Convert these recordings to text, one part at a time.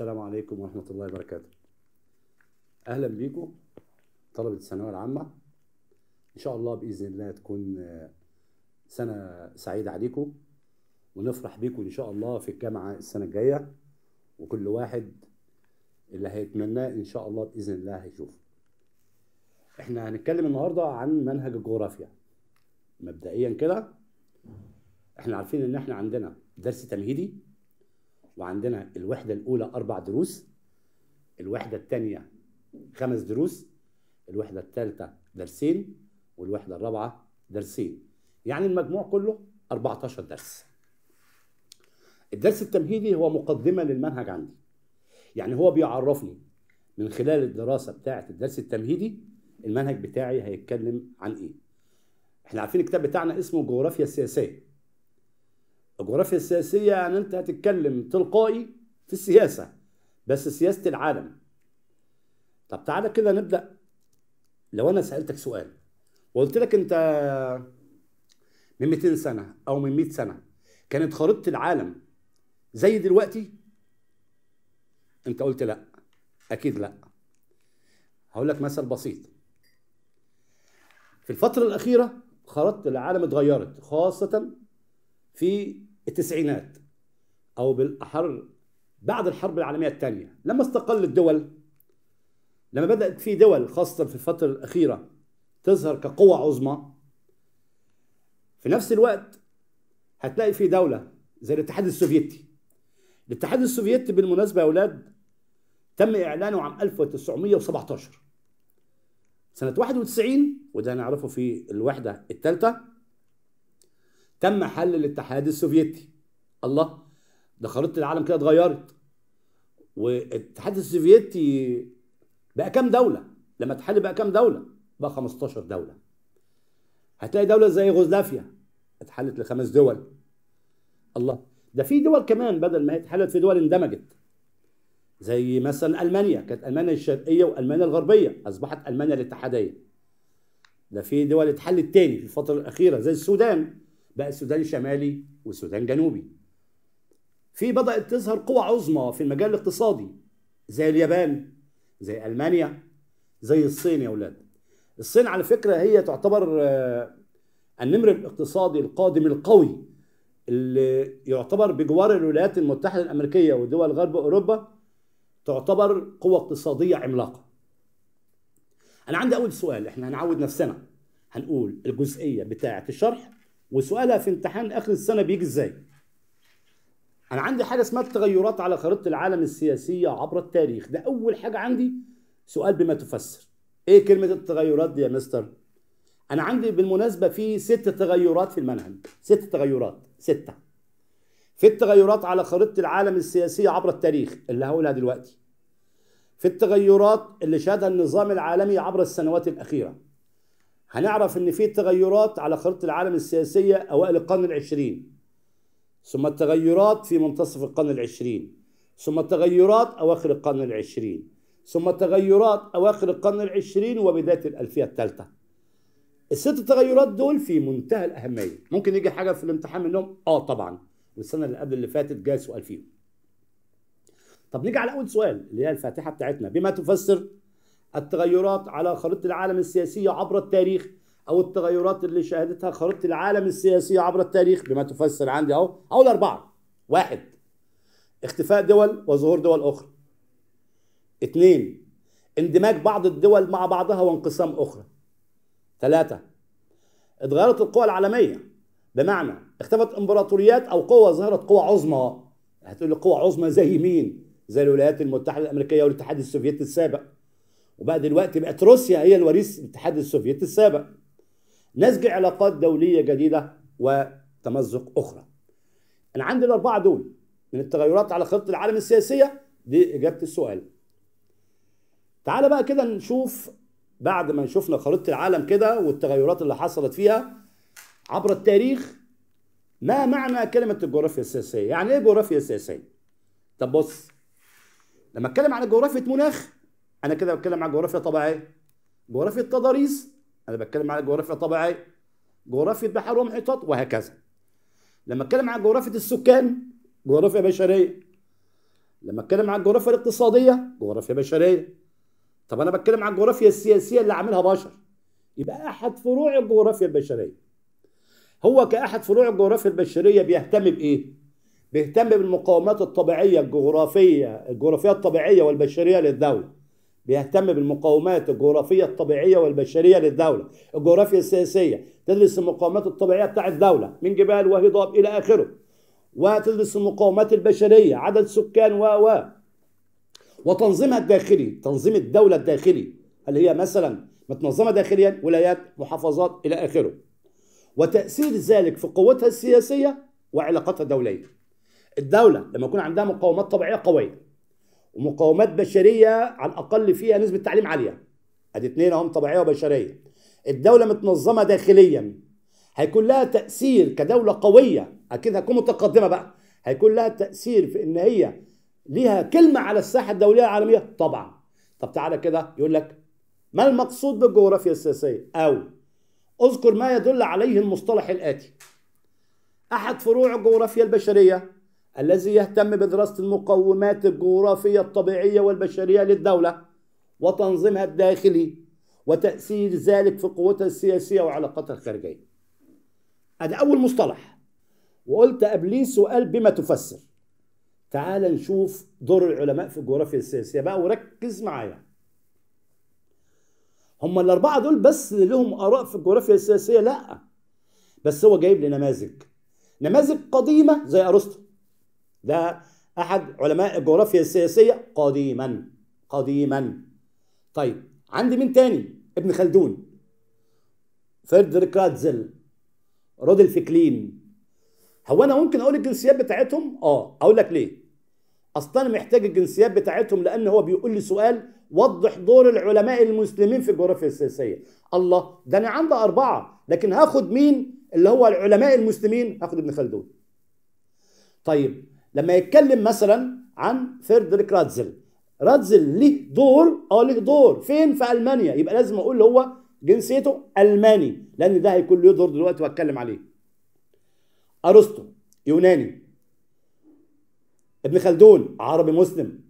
السلام عليكم ورحمة الله وبركاته أهلا بيكم طلبة الثانوية العامة إن شاء الله بإذن الله تكون آه، سنة سعيدة عليكم ونفرح بيكم إن شاء الله في الجامعة السنة الجاية وكل واحد اللي هيتمناه إن شاء الله بإذن الله هيشوفه إحنا هنتكلم النهاردة عن منهج الجغرافيا مبدئيا كده إحنا عارفين إن إحنا عندنا درس تمهيدي وعندنا الوحده الاولى اربع دروس الوحده الثانيه خمس دروس الوحده الثالثه درسين والوحده الرابعه درسين يعني المجموع كله 14 درس الدرس التمهيدي هو مقدمه للمنهج عندي يعني هو بيعرفني من خلال الدراسه بتاعه الدرس التمهيدي المنهج بتاعي هيتكلم عن ايه احنا عارفين الكتاب بتاعنا اسمه جغرافيا سياسيه الجغرافيا السياسية يعني أنت هتتكلم تلقائي في السياسة بس سياسة العالم طب تعالى كده نبدأ لو أنا سألتك سؤال وقلت لك أنت من 200 سنة أو من 100 سنة كانت خريطة العالم زي دلوقتي أنت قلت لأ أكيد لأ هقول لك مثل بسيط في الفترة الأخيرة خريطة العالم اتغيرت خاصة في التسعينات او بالاحر بعد الحرب العالميه الثانيه لما استقلت الدول لما بدات في دول خاصه في الفتره الاخيره تظهر كقوى عظمى في نفس الوقت هتلاقي في دوله زي الاتحاد السوفيتي الاتحاد السوفيتي بالمناسبه يا اولاد تم اعلانه عام 1917 سنه 91 وده هنعرفه في الوحده الثالثه تم حل الاتحاد السوفيتي الله ده خريطه العالم كده اتغيرت والاتحاد السوفيتي بقى كام دوله لما اتحل بقى كام دوله بقى 15 دوله هتلاقي دوله زي غوزلافيا اتحلت لخمس دول الله ده في دول كمان بدل ما هي اتحلت في دول اندمجت زي مثلا المانيا كانت المانيا الشرقيه والمانيا الغربيه اصبحت المانيا الاتحاديه ده في دول اتحلت تاني في الفتره الاخيره زي السودان بقى السودان شمالي والسودان جنوبي في بدأت تظهر قوى عظمى في المجال الاقتصادي زي اليابان زي ألمانيا زي الصين يا أولاد الصين على فكرة هي تعتبر آه، النمر الاقتصادي القادم القوي اللي يعتبر بجوار الولايات المتحدة الأمريكية ودول غرب أوروبا تعتبر قوة اقتصادية عملاقة أنا عندي أول سؤال إحنا هنعود نفسنا هنقول الجزئية بتاعة الشرح وسؤالها في امتحان اخر السنه بيجي ازاي انا عندي حاجه اسمها التغيرات على خريطه العالم السياسيه عبر التاريخ ده اول حاجه عندي سؤال بما تفسر ايه كلمه التغيرات دي يا مستر انا عندي بالمناسبه في ست تغيرات في المنهج ست تغيرات سته في التغيرات على خريطه العالم السياسيه عبر التاريخ اللي هقولها دلوقتي في التغيرات اللي شهدها النظام العالمي عبر السنوات الاخيره هنعرف ان في تغيرات على خريطه العالم السياسيه اوائل القرن العشرين ثم التغيرات في منتصف القرن العشرين ثم تغيرات اواخر القرن العشرين ثم تغيرات اواخر القرن العشرين وبدايه الالفيه الثالثه الست تغيرات دول في منتهى الاهميه ممكن يجي حاجه في الامتحان منهم اه طبعا والسنه اللي قبل اللي فاتت جاء سؤال فيهم طب نيجي على اول سؤال اللي هي الفاتحه بتاعتنا بما تفسر التغيرات على خريطة العالم السياسية عبر التاريخ أو التغيرات اللي شهدتها خريطة العالم السياسية عبر التاريخ بما تفسر عندي أهو أو الأربعة واحد اختفاء دول وظهور دول أخرى اثنين اندماج بعض الدول مع بعضها وانقسام أخرى ثلاثة اتغيرت القوى العالمية بمعنى اختفت امبراطوريات أو قوة ظهرت قوى عظمى هتقول لي قوة عظمى زي مين؟ زي الولايات المتحدة الأمريكية والاتحاد السوفيتي السابق وبقى دلوقتي بقت روسيا هي الوريث الاتحاد السوفيتي السابق نسج علاقات دولية جديدة وتمزق أخرى أنا عندي الأربعة دول من التغيرات على خط العالم السياسية دي إجابة السؤال تعال بقى كده نشوف بعد ما شفنا خريطة العالم كده والتغيرات اللي حصلت فيها عبر التاريخ ما معنى كلمة الجغرافيا السياسية؟ يعني إيه جغرافيا سياسية؟ طب بص لما أتكلم عن جغرافية مناخ انا كده بتكلم عن جغرافيا طبيعيه جغرافيا تضاريس انا بتكلم عن جغرافيا طبيعيه جغرافيا بحار ومحيطات وهكذا لما اتكلم عن جغرافيا السكان جغرافيا بشريه لما اتكلم عن الجغرافيا الاقتصاديه جغرافيا بشريه طب انا بتكلم عن الجغرافيا السياسيه اللي عاملها بشر يبقى احد فروع الجغرافيا البشريه هو كاحد فروع الجغرافيا البشريه بيهتم بايه بيهتم بالمقاومات الطبيعيه الجغرافيه الجغرافيه الطبيعيه والبشريه للدوله بيهتم بالمقومات الجغرافيه الطبيعيه والبشريه للدوله الجغرافيا السياسيه تدرس المقومات الطبيعيه بتاع الدوله من جبال وهضاب الى اخره وتدرس المقومات البشريه عدد سكان و و وتنظيمها الداخلي تنظيم الدوله الداخلي هل هي مثلا متنظمه داخليا ولايات محافظات الى اخره وتاثير ذلك في قوتها السياسيه وعلاقاتها الدوليه الدوله لما يكون عندها مقومات طبيعيه قويه ومقاومات بشريه على الاقل فيها نسبه تعليم عاليه ادي اتنين اهم طبيعيه وبشريه الدوله متنظمه داخليا هيكون لها تاثير كدوله قويه اكيد هتكون متقدمه بقى هيكون لها تاثير في ان هي ليها كلمه على الساحه الدوليه العالميه طبعا طب تعالى كده يقول لك ما المقصود بالجغرافيا السياسيه او اذكر ما يدل عليه المصطلح الاتي احد فروع الجغرافيا البشريه الذي يهتم بدراسة المقومات الجغرافية الطبيعية والبشرية للدولة وتنظيمها الداخلي وتأثير ذلك في قوتها السياسية وعلاقاتها الخارجية هذا أول مصطلح وقلت قبليه سؤال بما تفسر تعال نشوف دور العلماء في الجغرافيا السياسية بقى وركز معايا هم الأربعة دول بس اللي لهم آراء في الجغرافيا السياسية لا بس هو جايب لي نماذج نماذج قديمة زي أرسطو ده احد علماء الجغرافيا السياسيه قديما قديما طيب عندي مين تاني ابن خلدون فردريك راتزل رودلف كلين هو انا ممكن اقول الجنسيات بتاعتهم اه اقول لك ليه اصلا محتاج الجنسيات بتاعتهم لان هو بيقول لي سؤال وضح دور العلماء المسلمين في الجغرافيا السياسيه الله ده انا عندي اربعه لكن هاخد مين اللي هو العلماء المسلمين هاخد ابن خلدون طيب لما يتكلم مثلا عن فردريك راتزل راتزل ليه دور اه ليه دور فين في المانيا يبقى لازم اقول هو جنسيته الماني لان ده هيكون له دور دلوقتي واتكلم عليه ارسطو يوناني ابن خلدون عربي مسلم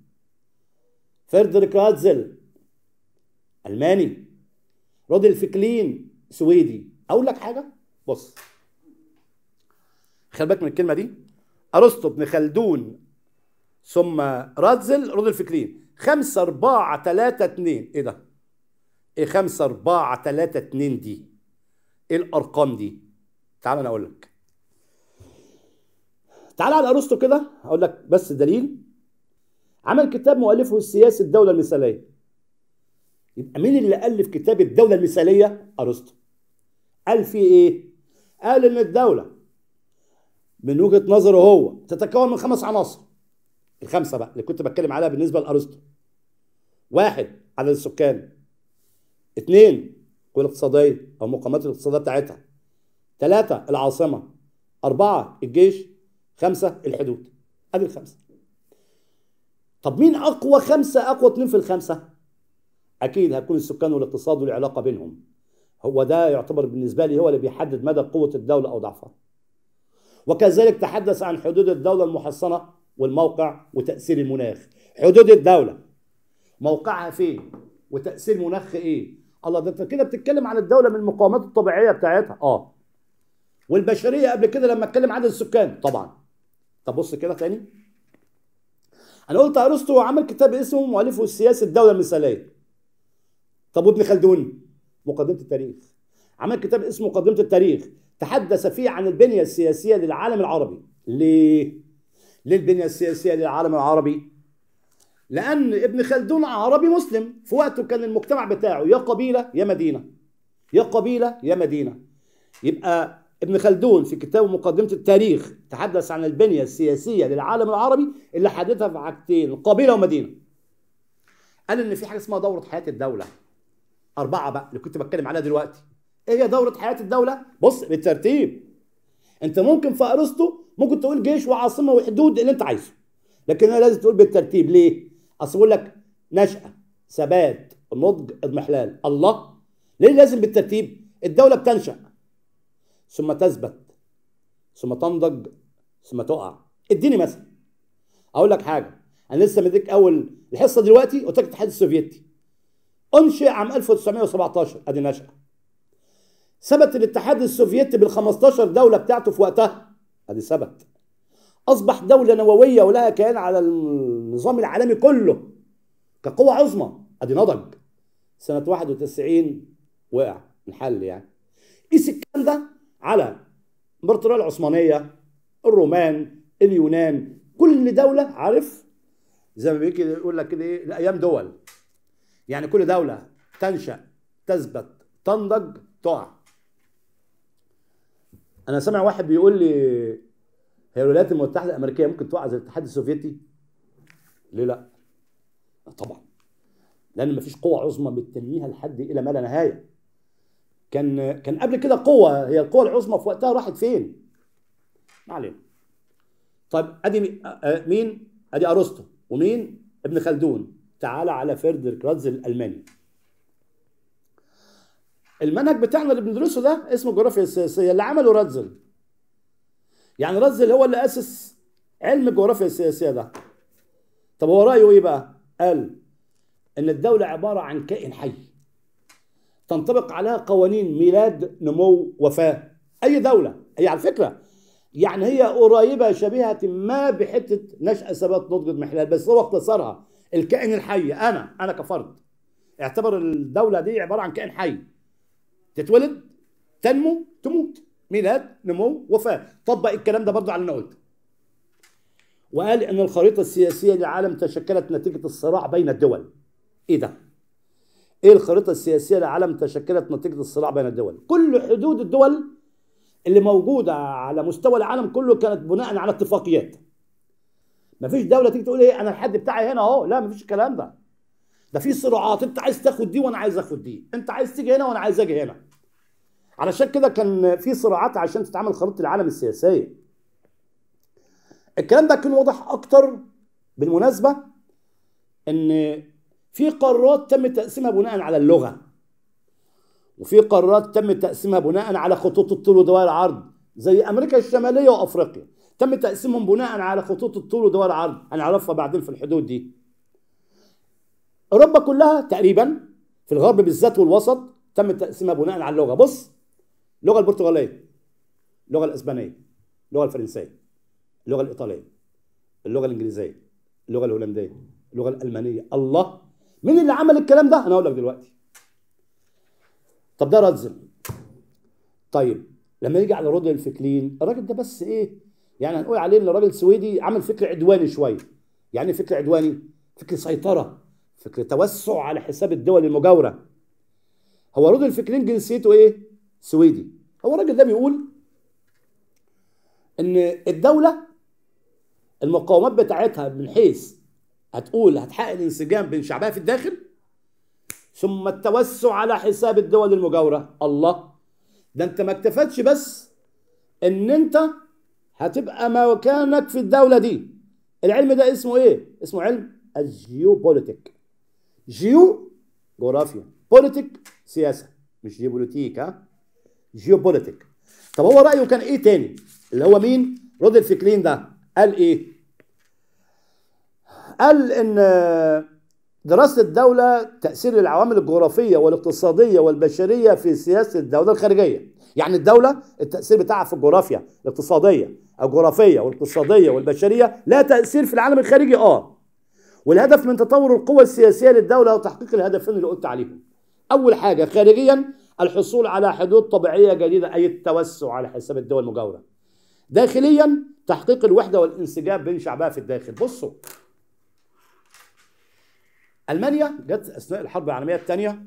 فردريك راتزل الماني رودلف كلين سويدي اقول لك حاجه بص خلي بالك من الكلمه دي ارسطو ابن خلدون ثم رادزل رودولف الفكرين 5 4 3 2 ايه ده؟ ايه 5 4 3 2 دي؟ ايه الارقام دي؟ تعال انا اقول لك تعال على ارسطو كده اقول لك بس دليل عمل كتاب مؤلفه السياسي الدوله المثاليه يبقى مين اللي الف كتاب الدوله المثاليه ارسطو قال فيه ايه قال ان الدوله من وجهه نظره هو تتكون من خمس عناصر الخمسه بقى اللي كنت بتكلم عليها بالنسبه لارسطو واحد عدد السكان اثنين القوه الاقتصاديه او مقامات الاقتصاديه بتاعتها ثلاثه العاصمه اربعه الجيش خمسه الحدود ادي الخمسه طب مين اقوى خمسه اقوى اثنين في الخمسه اكيد هتكون السكان والاقتصاد والعلاقه بينهم هو ده يعتبر بالنسبه لي هو اللي بيحدد مدى قوه الدوله او ضعفها وكذلك تحدث عن حدود الدولة المحصنة والموقع وتأثير المناخ حدود الدولة موقعها فين وتأثير مناخ ايه الله ده انت كده بتتكلم عن الدولة من المقاومات الطبيعية بتاعتها اه والبشرية قبل كده لما اتكلم عدد السكان طبعا طب بص كده تاني انا قلت ارسطو عمل كتاب اسمه مؤلفه السياسي الدولة المثالية طب وابن خلدون مقدمة التاريخ عمل كتاب اسمه مقدمة التاريخ تحدث فيه عن البنية السياسية للعالم العربي ليه؟ ليه البنية السياسية للعالم العربي؟ لأن ابن خلدون عربي مسلم في وقته كان المجتمع بتاعه يا قبيلة يا مدينة يا قبيلة يا مدينة يبقى ابن خلدون في كتابه مقدمة التاريخ تحدث عن البنية السياسية للعالم العربي اللي حدثها في حاجتين قبيلة ومدينة قال إن في حاجة اسمها دورة حياة الدولة أربعة بقى اللي كنت بتكلم عليها دلوقتي ايه هي دوره حياه الدوله بص بالترتيب انت ممكن في ارسطو ممكن تقول جيش وعاصمه وحدود اللي انت عايزه لكن انا لازم تقول بالترتيب ليه اصل بقول لك نشاه ثبات نضج اضمحلال الله ليه لازم بالترتيب الدوله بتنشا ثم تثبت ثم تنضج ثم تقع اديني مثلا اقول لك حاجه انا لسه مديك اول الحصه دلوقتي قلت لك الاتحاد السوفيتي انشئ عام 1917 ادي نشأة ثبت الاتحاد السوفيتي بال 15 دولة بتاعته في وقتها ادي ثبت اصبح دولة نووية ولها كيان على النظام العالمي كله كقوة عظمى ادي نضج سنة 91 وقع انحل يعني قيس الكلام ده على الامبراطورية العثمانية الرومان اليونان كل دولة عارف زي ما بيجي يقول لك كده ايه الايام دول يعني كل دولة تنشأ تثبت تنضج تقع انا سامع واحد بيقول لي هي الولايات المتحده الامريكيه ممكن تقع زي الاتحاد السوفيتي ليه لا طبعا لان مفيش قوه عظمى بتنميها لحد الى ما لا نهايه كان كان قبل كده قوه هي القوه العظمى في وقتها راحت فين ما علينا طيب ادي مين ادي ارسطو ومين ابن خلدون تعالى على فردر كراتز الالماني المنهج بتاعنا اللي بندرسه ده اسمه الجغرافيا السياسيه اللي عمله راتزل يعني راتزل هو اللي اسس علم الجغرافيا السياسيه ده طب هو رايه ايه بقى قال ان الدوله عباره عن كائن حي تنطبق عليها قوانين ميلاد نمو وفاه اي دوله هي على فكره يعني هي قريبه شبيهه ما بحته نشاه ثبات نضج اضمحلال بس هو اختصارها الكائن الحي انا انا كفرد اعتبر الدوله دي عباره عن كائن حي تتولد تنمو تموت ميلاد نمو وفاة طبق الكلام ده برضه على اللي انا قلته وقال ان الخريطة السياسية للعالم تشكلت نتيجة الصراع بين الدول ايه ده ايه الخريطة السياسية للعالم تشكلت نتيجة الصراع بين الدول كل حدود الدول اللي موجودة على مستوى العالم كله كانت بناء على اتفاقيات مفيش دولة تيجي تقول ايه انا الحد بتاعي هنا اهو لا مفيش الكلام ده ده في صراعات انت عايز تاخد دي وانا عايز اخد دي انت عايز تيجي هنا وانا عايز اجي هنا علشان كده كان في صراعات عشان تتعامل خريطه العالم السياسيه الكلام ده كان واضح اكتر بالمناسبه ان في قرارات تم تقسيمها بناء على اللغه وفي قرارات تم تقسيمها بناء على خطوط الطول ودوائر العرض زي امريكا الشماليه وافريقيا تم تقسيمهم بناء على خطوط الطول ودوائر العرض هنعرفها بعدين في الحدود دي اوروبا كلها تقريبا في الغرب بالذات والوسط تم تقسيمها بناء على اللغه بص اللغه البرتغاليه اللغه الاسبانيه اللغه الفرنسيه اللغه الايطاليه اللغه الانجليزيه اللغه الهولنديه اللغه الالمانيه الله مين اللي عمل الكلام ده انا هقول لك دلوقتي طب ده راتزل طيب لما يجي على رودل الفكلين الراجل ده بس ايه يعني هنقول عليه ان راجل سويدي عمل فكر عدواني شويه يعني فكر عدواني فكر سيطره فكر توسع على حساب الدول المجاوره هو رودولف الفكرين جنسيته ايه سويدي هو الراجل ده بيقول ان الدوله المقاومات بتاعتها من حيث هتقول هتحقق الانسجام بين شعبها في الداخل ثم التوسع على حساب الدول المجاوره الله ده انت ما اكتفتش بس ان انت هتبقى مكانك في الدوله دي العلم ده اسمه ايه اسمه علم الجيوبوليتيك جيو جغرافيا بوليتيك سياسه مش جيو بوليتيك ها جيو بوليتيك طب هو رايه كان ايه تاني اللي هو مين رودلف كلين ده قال ايه قال ان آه، دراسه الدوله تاثير العوامل الجغرافيه والاقتصاديه والبشريه في سياسه الدوله الخارجيه يعني الدوله التاثير بتاعها في الجغرافيا الاقتصاديه الجغرافيه والاقتصاديه والبشريه لا تاثير في العالم الخارجي اه والهدف من تطور القوى السياسية للدولة هو تحقيق الهدفين اللي قلت عليهم أول حاجة خارجيا الحصول على حدود طبيعية جديدة أي التوسع على حساب الدول المجاورة داخليا تحقيق الوحدة والانسجام بين شعبها في الداخل بصوا ألمانيا جت أثناء الحرب العالمية الثانية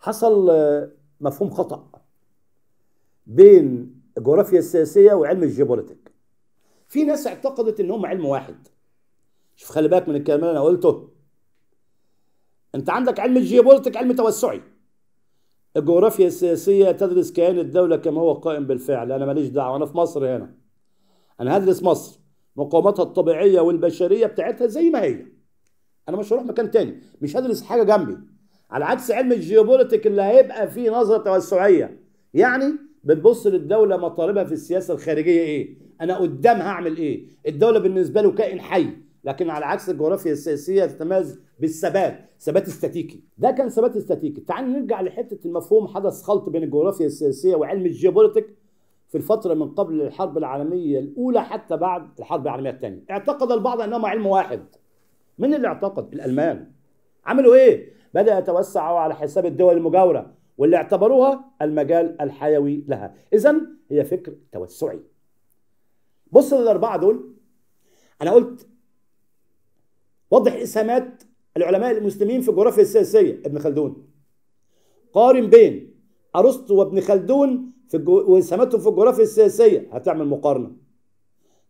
حصل آه، مفهوم خطأ بين الجغرافيا السياسية وعلم الجيوبوليتيك في ناس اعتقدت ان هم علم واحد شوف خلي بالك من الكلام اللي انا قلته انت عندك علم الجيوبوليتيك علم توسعي الجغرافيا السياسيه تدرس كيان الدوله كما هو قائم بالفعل انا ماليش دعوه انا في مصر هنا انا هدرس مصر مقوماتها الطبيعيه والبشريه بتاعتها زي ما هي انا مش هروح مكان تاني مش هدرس حاجه جنبي على عكس علم الجيوبوليتيك اللي هيبقى فيه نظره توسعيه يعني بتبص للدوله مطالبها في السياسه الخارجيه ايه انا قدامها اعمل ايه الدوله بالنسبه له كائن حي لكن على عكس الجغرافيا السياسيه تتميز بالثبات ثبات استاتيكي ده كان ثبات استاتيكي تعال نرجع لحته المفهوم حدث خلط بين الجغرافيا السياسيه وعلم الجيوبوليتيك في الفتره من قبل الحرب العالميه الاولى حتى بعد الحرب العالميه الثانيه اعتقد البعض انهما علم واحد من اللي اعتقد الالمان عملوا ايه بدا يتوسع على حساب الدول المجاوره واللي اعتبروها المجال الحيوي لها اذا هي فكر توسعي بص للاربعه دول انا قلت وضح اسهامات العلماء المسلمين في الجغرافيا السياسيه ابن خلدون قارن بين ارسطو وابن خلدون في الجو... واسهاماتهم في الجغرافيا السياسيه هتعمل مقارنه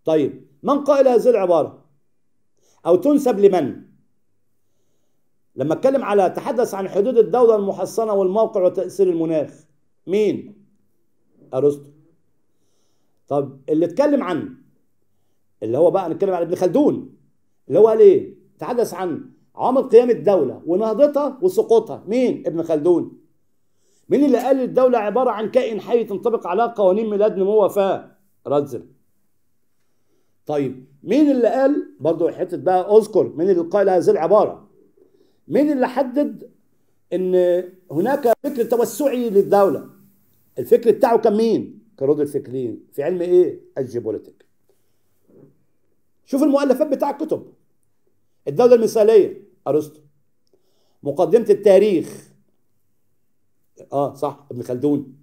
طيب من قائل هذه العباره او تنسب لمن لما اتكلم على تحدث عن حدود الدوله المحصنه والموقع وتاثير المناخ مين ارسطو طب اللي اتكلم عنه اللي هو بقى نتكلم على ابن خلدون اللي هو قال ايه تحدث عن عمل قيام الدولة ونهضتها وسقوطها مين؟ ابن خلدون مين اللي قال الدولة عبارة عن كائن حي تنطبق على قوانين ميلاد نمو وفاة؟ رتزل طيب مين اللي قال برضو حتة بقى أذكر مين اللي قال هذه العبارة مين اللي حدد ان هناك فكر توسعي للدولة الفكر بتاعه كان مين كرود الفكرين في علم ايه الجيبوليتيك شوف المؤلفات بتاع الكتب الدولة المثالية أرسطو مقدمة التاريخ اه صح ابن خلدون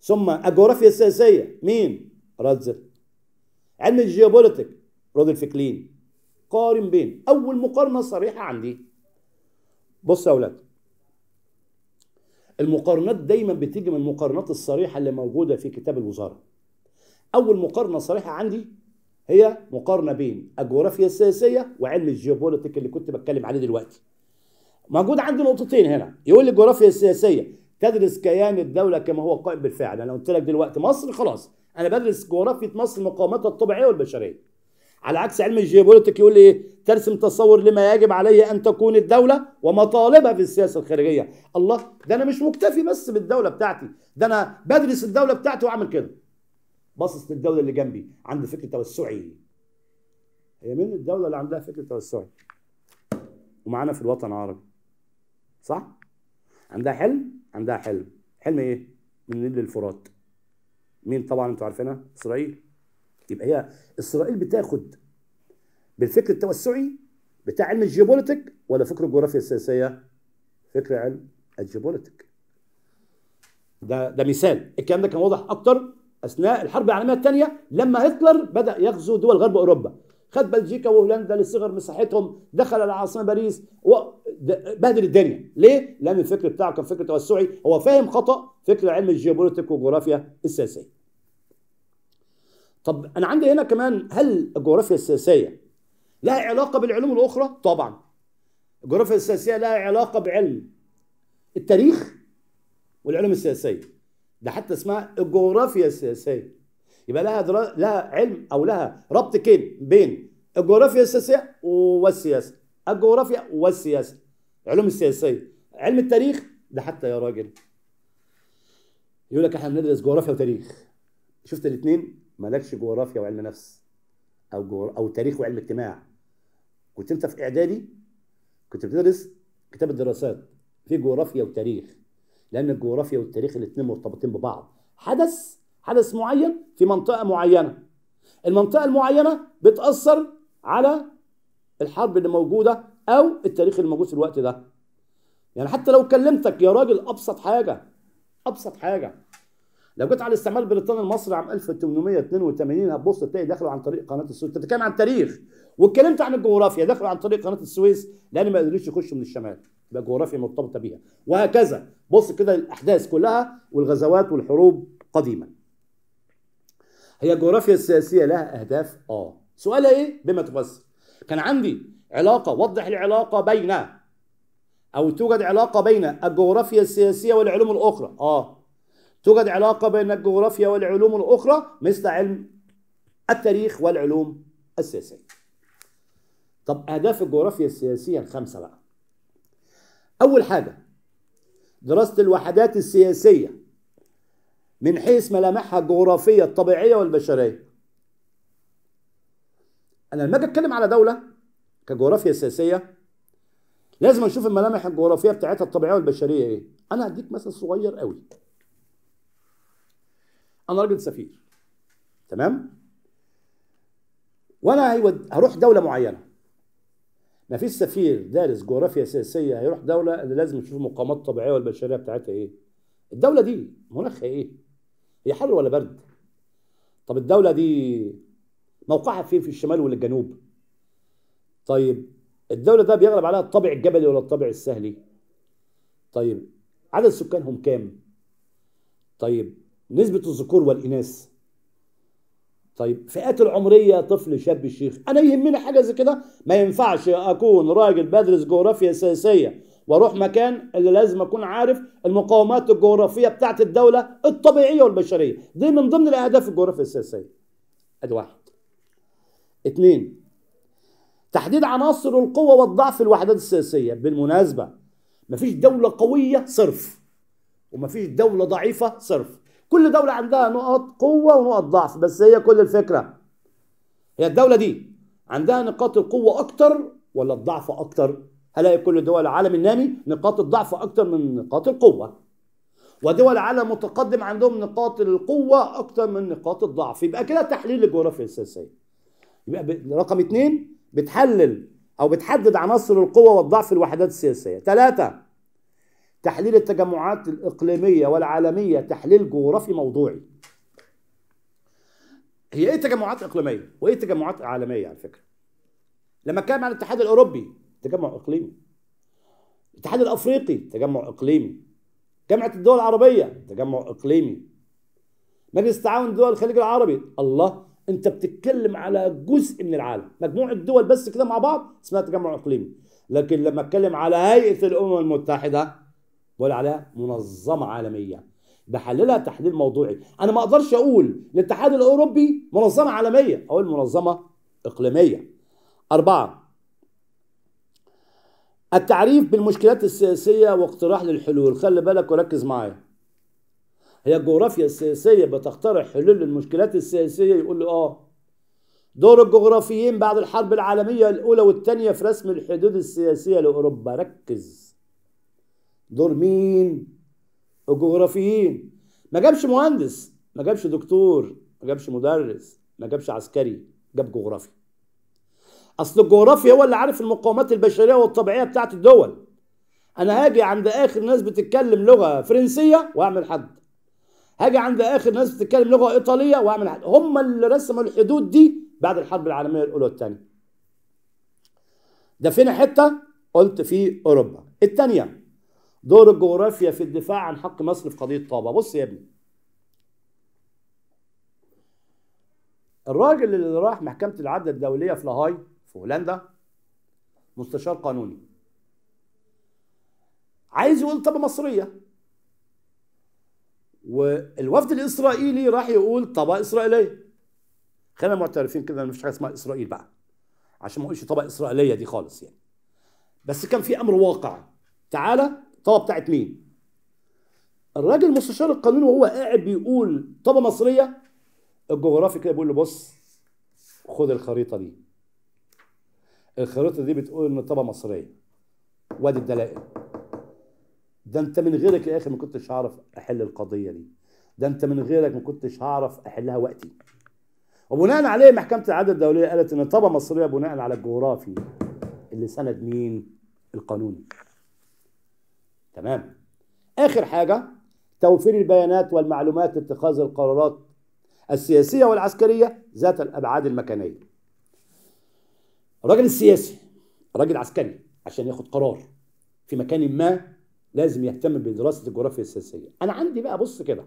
ثم الجغرافيا السياسية مين؟ راتزل علم الجيوبوليتيك رودل كلين قارن بين أول مقارنة صريحة عندي بص يا أولاد المقارنات دايما بتيجي من المقارنات الصريحة اللي موجودة في كتاب الوزارة أول مقارنة صريحة عندي هي مقارنه بين الجغرافيا السياسيه وعلم الجيوبوليتيك اللي كنت بتكلم عليه دلوقتي موجود عندي نقطتين هنا يقول لي الجغرافيا السياسيه تدرس كيان الدوله كما هو قائم بالفعل انا قلت لك دلوقتي مصر خلاص انا بدرس جغرافيه مصر مقاومتها الطبيعيه والبشريه على عكس علم الجيوبوليتيك يقول لي ترسم تصور لما يجب عليه ان تكون الدوله ومطالبها في السياسه الخارجيه الله ده انا مش مكتفي بس بالدوله بتاعتي ده انا بدرس الدوله بتاعتي واعمل كده باصص للدوله اللي جنبي عنده فكر توسعي هي من الدوله اللي عندها فكر توسعي ومعانا في الوطن العربي صح عندها حلم عندها حلم حلم ايه من نيل الفرات مين طبعا انتوا عارفينها اسرائيل يبقى هي اسرائيل بتاخد بالفكر التوسعي بتاع علم الجيوبوليتيك ولا فكر الجغرافيا السياسيه فكر علم الجيوبوليتيك ده ده مثال الكلام ده كان واضح اكتر اثناء الحرب العالميه الثانيه لما هتلر بدا يغزو دول غرب اوروبا خد بلجيكا وهولندا لصغر مساحتهم دخل العاصمه باريس بهدل الدنيا ليه لان الفكر بتاعه كان فكر توسعي هو فاهم خطا فكر علم الجيوبوليتيك والجغرافيا السياسيه طب انا عندي هنا كمان هل الجغرافيا السياسيه لها علاقه بالعلوم الاخرى طبعا الجغرافيا السياسيه لها علاقه بعلم التاريخ والعلوم السياسيه ده حتى اسمها الجغرافيا السياسيه يبقى لها درا... لها علم او لها ربط كين بين الجغرافيا السياسيه والسياسه الجغرافيا والسياسه العلوم السياسيه علم التاريخ ده حتى يا راجل يقول لك احنا بندرس جغرافيا وتاريخ شفت الاثنين مالكش جغرافيا وعلم نفس او جغر... او تاريخ وعلم اجتماع كنت انت في اعدادي كنت بتدرس كتاب الدراسات في جغرافيا وتاريخ لان الجغرافيا والتاريخ الاثنين مرتبطين ببعض حدث حدث معين في منطقه معينه المنطقه المعينه بتاثر على الحرب اللي موجوده او التاريخ اللي موجود في الوقت ده يعني حتى لو كلمتك يا راجل ابسط حاجه ابسط حاجه لو جيت على الاستعمار البريطاني المصري عام 1882 هتبص تلاقي دخلوا عن طريق قناه السويس بتتكلم عن التاريخ واتكلمت عن الجغرافيا دخلوا عن طريق قناه السويس لان ما قدروش يخشوا من الشمال يبقى جغرافيا مرتبطه بيها وهكذا بص كده الاحداث كلها والغزوات والحروب قديما هي الجغرافيا السياسيه لها اهداف اه سؤالها ايه بما تفسر كان عندي علاقه وضح العلاقه بين او توجد علاقه بين الجغرافيا السياسيه والعلوم الاخرى اه توجد علاقه بين الجغرافيا والعلوم الاخرى مثل علم التاريخ والعلوم السياسيه طب اهداف الجغرافيا السياسيه الخمسه بقى أول حاجة دراسة الوحدات السياسية من حيث ملامحها الجغرافية الطبيعية والبشرية أنا لما أجي أتكلم على دولة كجغرافيا سياسية لازم أشوف الملامح الجغرافية بتاعتها الطبيعية والبشرية إيه أنا هديك مثل صغير قوي أنا راجل سفير تمام وأنا هروح دولة معينة ما فيش سفير دارس جغرافيا سياسيه هيروح دوله اللي لازم يشوف المقامات الطبيعيه والبشريه بتاعتها ايه الدوله دي مناخها ايه هي حر ولا برد طب الدوله دي موقعها فين في الشمال ولا الجنوب طيب الدوله ده بيغلب عليها الطابع الجبلي ولا الطابع السهلي طيب عدد سكانهم كام طيب نسبه الذكور والاناث طيب فئات العمرية طفل شاب الشيخ أنا يهمني حاجة زي كده ما ينفعش أكون راجل بدرس جغرافيا سياسية واروح مكان اللي لازم اكون عارف المقاومات الجغرافيه بتاعت الدوله الطبيعيه والبشريه دي من ضمن الاهداف الجغرافيه السياسيه ادي واحد اتنين تحديد عناصر القوة والضعف في الوحدات السياسية بالمناسبة مفيش دولة قوية صرف ومفيش دولة ضعيفة صرف كل دولة عندها نقط قوة ونقط ضعف بس هي كل الفكرة هي الدولة دي عندها نقاط القوة أكتر ولا الضعف أكتر؟ هلاقي كل دول العالم النامي نقاط الضعف أكتر من نقاط القوة ودول العالم متقدم عندهم نقاط القوة أكتر من نقاط الضعف يبقى كده تحليل الجغرافيا السياسية يبقى رقم اتنين بتحلل أو بتحدد عناصر القوة والضعف الوحدات السياسية ثلاثة تحليل التجمعات الإقليمية والعالمية تحليل جغرافي موضوعي هي ايه تجمعات إقليمية وايه تجمعات عالمية على فكرة لما اتكلم عن الاتحاد الأوروبي تجمع إقليمي الاتحاد الأفريقي تجمع إقليمي جامعة الدول العربية تجمع إقليمي مجلس تعاون دول الخليج العربي الله انت بتتكلم على جزء من العالم مجموعه دول بس كده مع بعض اسمها تجمع اقليمي لكن لما اتكلم على هيئه الامم المتحده ولا على منظمه عالميه بحللها تحليل موضوعي انا ما اقدرش اقول الاتحاد الاوروبي منظمه عالميه اقول منظمه اقليميه اربعه التعريف بالمشكلات السياسيه واقتراح للحلول خلي بالك وركز معايا هي الجغرافيا السياسيه بتقترح حلول للمشكلات السياسيه يقول لي اه دور الجغرافيين بعد الحرب العالميه الاولى والثانيه في رسم الحدود السياسيه لاوروبا ركز دور مين الجغرافيين ما جابش مهندس ما جابش دكتور ما جابش مدرس ما جابش عسكري جاب جغرافي اصل الجغرافيا هو اللي عارف المقاومات البشريه والطبيعيه بتاعت الدول انا هاجي عند اخر ناس بتتكلم لغه فرنسيه واعمل حد هاجي عند اخر ناس بتتكلم لغه ايطاليه واعمل حد هم اللي رسموا الحدود دي بعد الحرب العالميه الاولى والثانيه ده فينا حته قلت في اوروبا الثانيه دور الجغرافيا في الدفاع عن حق مصر في قضيه طابه بص يا ابني الراجل اللي راح محكمه العدل الدوليه في لاهاي في هولندا مستشار قانوني عايز يقول طابه مصريه والوفد الاسرائيلي راح يقول طابه اسرائيليه خلينا معترفين كده مفيش حاجه اسمها اسرائيل بقى عشان ما اقولش طبقه اسرائيليه دي خالص يعني بس كان في امر واقع تعالى طلب بتاعت مين الراجل المستشار القانوني وهو قاعد بيقول طابه مصريه الجغرافي كده بيقول له بص خد الخريطه دي الخريطه دي بتقول ان الطابه مصريه وادي الدلائل ده انت من غيرك يا اخي ما كنتش هعرف احل القضيه دي ده انت من غيرك ما كنتش هعرف احلها وقتي وبناء عليه محكمه العدل الدوليه قالت ان الطابه مصريه بناء على الجغرافي اللي سند مين القانوني تمام آخر حاجة توفير البيانات والمعلومات لاتخاذ القرارات السياسية والعسكرية ذات الأبعاد المكانية الراجل السياسي الراجل عسكري عشان ياخد قرار في مكان ما لازم يهتم بدراسة الجغرافيا السياسية أنا عندي بقى بص كده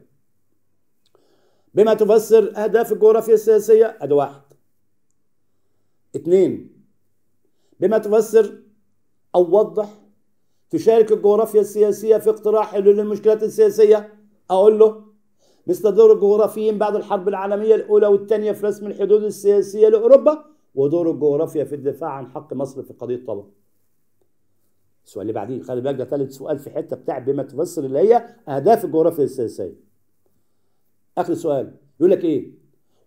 بما تفسر أهداف الجغرافيا السياسية أدي واحد اتنين بما تفسر أو وضح تشارك الجغرافيا السياسية في اقتراح حلول للمشكلات السياسية أقول له مثل دور الجغرافيين بعد الحرب العالمية الأولى والثانية في رسم الحدود السياسية لأوروبا ودور الجغرافيا في الدفاع عن حق مصر في قضية طبعا السؤال اللي بعديه خلي بالك ده ثالث سؤال في حتة بتاع بما تفسر اللي هي أهداف الجغرافيا السياسية آخر سؤال يقول لك إيه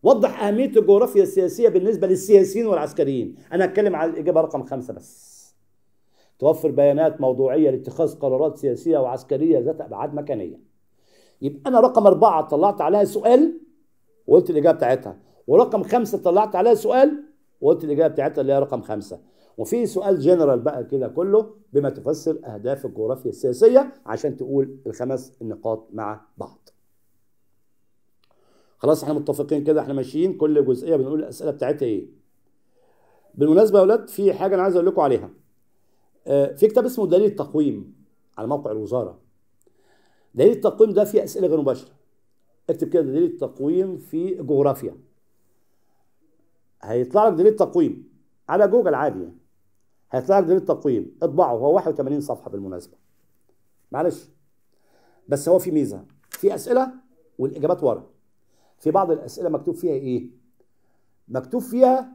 وضح أهمية الجغرافيا السياسية بالنسبة للسياسيين والعسكريين أنا هتكلم على الإجابة رقم خمسة بس توفر بيانات موضوعيه لاتخاذ قرارات سياسيه وعسكريه ذات ابعاد مكانيه يبقى انا رقم اربعه طلعت عليها سؤال وقلت الاجابه بتاعتها ورقم خمسه طلعت عليها سؤال وقلت الاجابه بتاعتها اللي هي رقم خمسه وفي سؤال جنرال بقى كده كله بما تفسر اهداف الجغرافيا السياسيه عشان تقول الخمس النقاط مع بعض خلاص احنا متفقين كده احنا ماشيين كل جزئيه بنقول الاسئله بتاعتها ايه بالمناسبه يا اولاد في حاجه انا عايز اقول لكم عليها آه، في كتاب اسمه دليل التقويم على موقع الوزاره دليل التقويم ده فيه اسئله غير مباشره اكتب كده دليل التقويم في جغرافيا هيطلع لك دليل التقويم على جوجل عادي يعني هيطلع لك دليل التقويم اطبعه هو 81 صفحه بالمناسبه معلش بس هو في ميزه في اسئله والاجابات ورا في بعض الاسئله مكتوب فيها ايه مكتوب فيها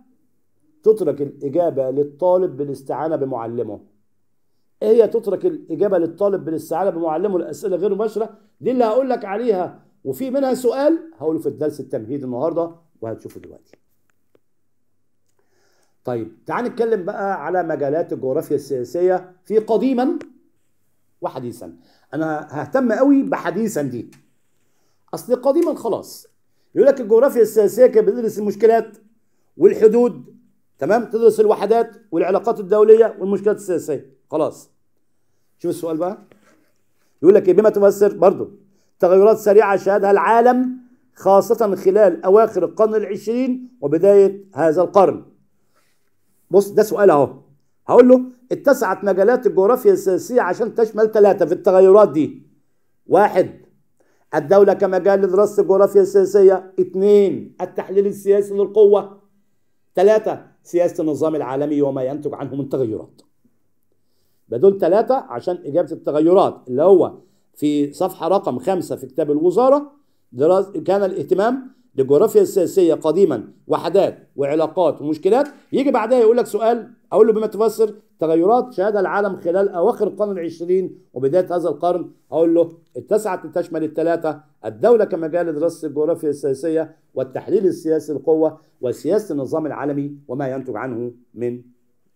تترك الاجابه للطالب بالاستعانه بمعلمه إيه هي تترك الاجابه للطالب بالاستعانه بمعلمه الاسئله غير مباشره دي اللي هقول لك عليها وفي منها سؤال هقوله في الدرس التمهيدي النهارده وهتشوفه دلوقتي طيب تعال نتكلم بقى على مجالات الجغرافيا السياسيه في قديما وحديثا انا ههتم قوي بحديثا دي اصل قديما خلاص يقول لك الجغرافيا السياسيه كانت بتدرس المشكلات والحدود تمام تدرس الوحدات والعلاقات الدوليه والمشكلات السياسيه خلاص شوف السؤال بقى يقول لك إيه، بما تفسر برضه تغيرات سريعة شهدها العالم خاصة خلال أواخر القرن العشرين وبداية هذا القرن بص ده سؤال اهو هقول له اتسعت مجالات الجغرافيا السياسية عشان تشمل ثلاثة في التغيرات دي واحد الدولة كمجال لدراسة الجغرافيا السياسية اثنين التحليل السياسي للقوة ثلاثة سياسة النظام العالمي وما ينتج عنه من تغيرات بدول ثلاثة عشان إجابة التغيرات اللي هو في صفحة رقم خمسة في كتاب الوزارة دراس كان الاهتمام للجغرافيا السياسية قديما وحدات وعلاقات ومشكلات يجي بعدها يقول لك سؤال أقول له بما تفسر تغيرات شهدها العالم خلال أواخر القرن العشرين وبداية هذا القرن أقول له اتسعت لتشمل الثلاثة الدولة كمجال دراسة الجغرافيا السياسية والتحليل السياسي القوة وسياسة النظام العالمي وما ينتج عنه من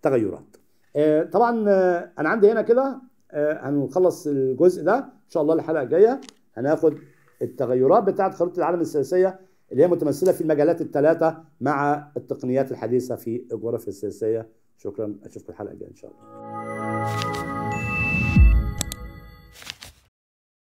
تغيرات آه، طبعا آه، انا عندي هنا كده آه، هنخلص الجزء ده ان شاء الله الحلقه الجايه هناخد التغيرات بتاعه خريطه العالم السياسيه اللي هي متمثله في المجالات الثلاثه مع التقنيات الحديثه في الجغرافيا السياسيه شكرا اشوفكم الحلقه الجايه ان شاء الله